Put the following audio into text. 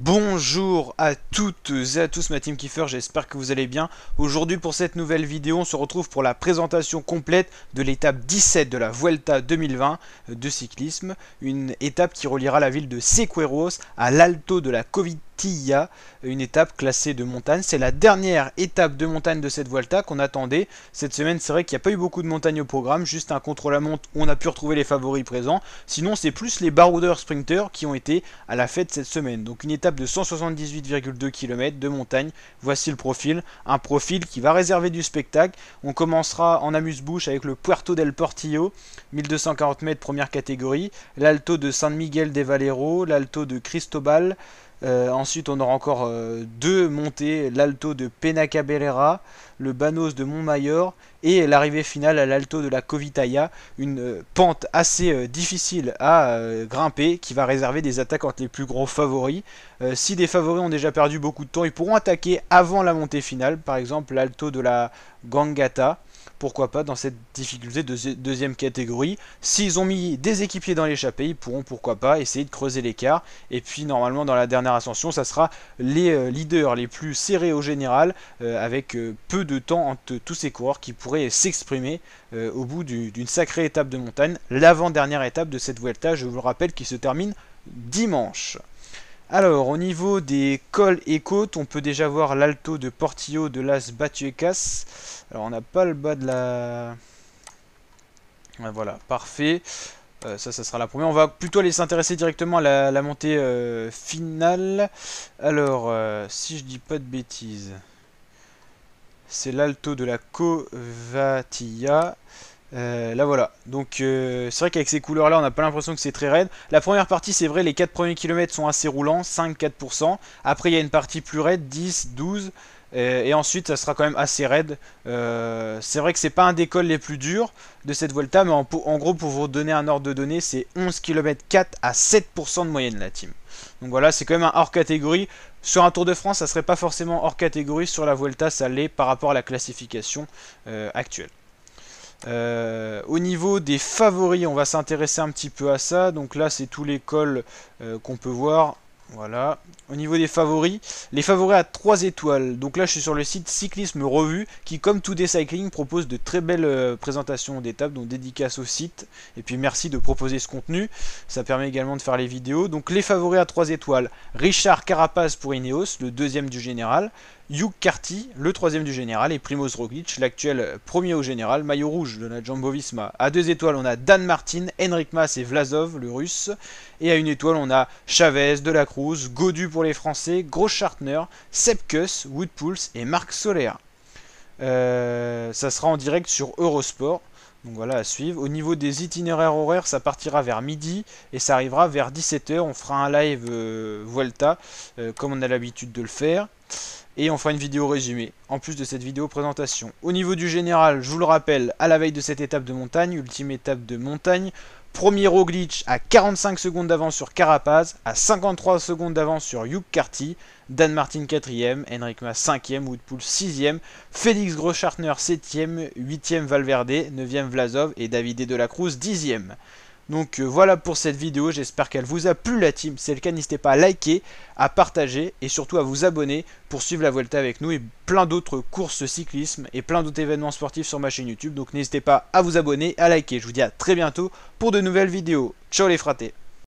Bonjour à toutes et à tous ma team Kiefer, j'espère que vous allez bien. Aujourd'hui pour cette nouvelle vidéo, on se retrouve pour la présentation complète de l'étape 17 de la Vuelta 2020 de cyclisme. Une étape qui reliera la ville de Sequeros à l'Alto de la Covid Tilla, une étape classée de montagne. C'est la dernière étape de montagne de cette Volta qu'on attendait. Cette semaine, c'est vrai qu'il n'y a pas eu beaucoup de montagne au programme, juste un contre-la-montre où on a pu retrouver les favoris présents. Sinon, c'est plus les baroudeurs sprinters qui ont été à la fête cette semaine. Donc une étape de 178,2 km de montagne. Voici le profil. Un profil qui va réserver du spectacle. On commencera en amuse-bouche avec le Puerto del Portillo, 1240 mètres première catégorie. L'Alto de San Miguel de Valero, l'Alto de Cristobal, euh, ensuite, on aura encore euh, deux montées, l'alto de Penacabellera, le Banos de Montmayor et l'arrivée finale à l'alto de la Covitaya, une euh, pente assez difficile à grimper qui va réserver des attaques entre les plus gros favoris. si des favoris ont déjà perdu beaucoup de temps, ils pourront attaquer avant la montée finale, par exemple l'alto de la Gangata pourquoi pas dans cette difficulté de deuxième catégorie. S'ils ont mis des équipiers dans l'échappée, ils pourront pourquoi pas essayer de creuser l'écart. Et puis normalement dans la dernière ascension, ça sera les euh, leaders les plus serrés au général, euh, avec euh, peu de temps entre tous ces coureurs qui pourraient s'exprimer au bout d'une sacrée étape de montagne. L'avant-dernière étape de cette Vuelta, je vous le rappelle, qui se termine dimanche. Alors, au niveau des cols et côtes, on peut déjà voir l'alto de Portillo de l'As Batuecas. Alors, on n'a pas le bas de la... Voilà, parfait. Euh, ça, ça sera la première. On va plutôt aller s'intéresser directement à la, montée euh, finale. Alors, euh, si je dis pas de bêtises, c'est l'alto de la Covatilla. Euh, là voilà, donc euh, c'est vrai qu'avec ces couleurs là on n'a pas l'impression que c'est très raide La première partie c'est vrai les 4 premiers kilomètres sont assez roulants, 5-4% Après il y a une partie plus raide, 10-12 euh, et, ensuite ça sera quand même assez raide C'est vrai que c'est pas un des cols les plus durs de cette Volta Mais en, gros pour vous donner un ordre de données c'est 11 km 4 à 7% de moyenne la team donc voilà, c'est quand même un hors catégorie. Sur un Tour de France, ça serait pas forcément hors catégorie. Sur la Vuelta, ça l'est par rapport à la classification actuelle. Euh, au niveau des favoris, on va s'intéresser un petit peu à ça. Donc là, c'est tous les cols euh, qu'on peut voir. Voilà. Au niveau des favoris, les favoris à 3 étoiles. Donc là, je suis sur le site Cyclisme Revue, qui, comme tout des Cycling, propose de très belles euh, présentations d'étapes, donc dédicace au site. Et puis merci de proposer ce contenu. Ça permet également de faire les vidéos. Donc les favoris à 3 étoiles, Richard Carapaz pour Ineos, le deuxième du général. Hugh Carty, le troisième du général, et Primoz Roglic, l'actuel premier au général, maillot rouge de la Jumbo À deux étoiles, on a Dan Martin, Henrik Mas et Vlasov, le russe. Et à une étoile, on a Chavez, Cruz, Godu pour les Français, Groschartner, Sepkus, Woodpulse et Marc Soler. Euh, ça sera en direct sur Eurosport. Donc voilà à suivre. Au niveau des itinéraires horaires, ça partira vers midi et ça arrivera vers 17h. On fera un live euh, Vuelta euh, comme on a l'habitude de le faire et on fera une vidéo résumée, en plus de cette vidéo présentation. Au niveau du général, je vous le rappelle, à la veille de cette étape de montagne, ultime étape de montagne, premier glitch à 45 secondes d'avance sur Carapaz, à 53 secondes d'avance sur Hugh Carty, Dan Martin 4ème, Henrik Mas 5ème, Woodpool 6ème, Félix Groschartner 7ème, 8ème Valverde, 9ème Vlasov et David de la Cruz 10ème. Donc euh, voilà pour cette vidéo, j'espère qu'elle vous a plu la team. Si c'est le cas, n'hésitez pas à liker, à partager et surtout à vous abonner pour suivre la Vuelta avec nous et plein d'autres courses cyclisme et plein d'autres événements sportifs sur ma chaîne YouTube. Donc n'hésitez pas à vous abonner, à liker. Je vous dis à très bientôt pour de nouvelles vidéos. Ciao les fratés